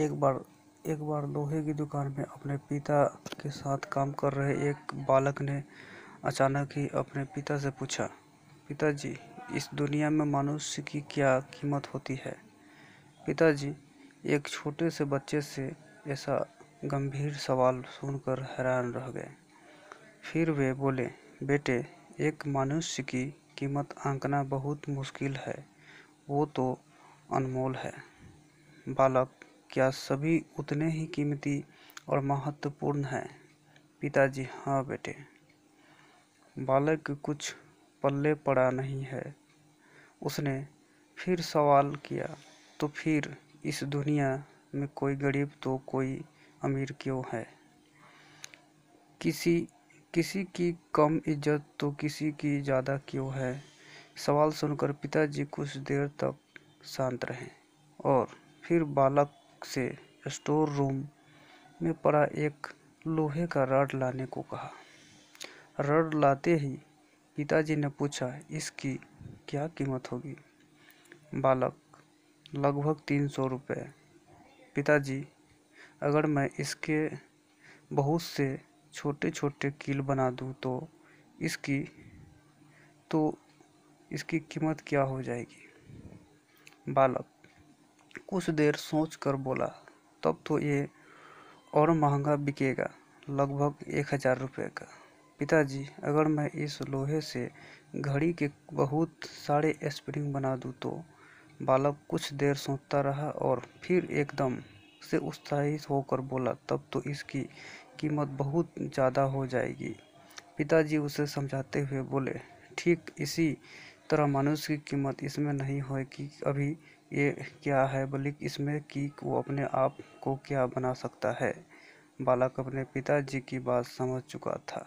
एक बार एक बार लोहे की दुकान में अपने पिता के साथ काम कर रहे एक बालक ने अचानक ही अपने पिता से पूछा पिताजी इस दुनिया में मनुष्य की क्या कीमत होती है पिताजी एक छोटे से बच्चे से ऐसा गंभीर सवाल सुनकर हैरान रह गए फिर वे बोले बेटे एक मनुष्य की कीमत आंकना बहुत मुश्किल है वो तो अनमोल है बालक क्या सभी उतने ही कीमती और महत्वपूर्ण हैं पिताजी हाँ बेटे बालक कुछ पल्ले पड़ा नहीं है उसने फिर सवाल किया तो फिर इस दुनिया में कोई गरीब तो कोई अमीर क्यों है किसी किसी की कम इज्जत तो किसी की ज़्यादा क्यों है सवाल सुनकर पिताजी कुछ देर तक शांत रहे और फिर बालक से स्टोर रूम में पड़ा एक लोहे का रड लाने को कहा रड लाते ही पिताजी ने पूछा इसकी क्या कीमत होगी बालक लगभग तीन सौ रुपये पिताजी अगर मैं इसके बहुत से छोटे छोटे कील बना दूं तो इसकी तो इसकी कीमत क्या हो जाएगी बालक कुछ देर सोच कर बोला तब तो ये और महंगा बिकेगा लगभग एक हजार रुपये का पिताजी अगर मैं इस लोहे से घड़ी के बहुत सारे स्प्रिंग बना दूँ तो बालक कुछ देर सोचता रहा और फिर एकदम से उत्साहित होकर बोला तब तो इसकी कीमत बहुत ज़्यादा हो जाएगी पिताजी उसे समझाते हुए बोले ठीक इसी तरह मनुष्य की कीमत इसमें नहीं हो कि अभी ये क्या है बल्कि इसमें कि वो अपने आप को क्या बना सकता है बालक अपने पिताजी की बात समझ चुका था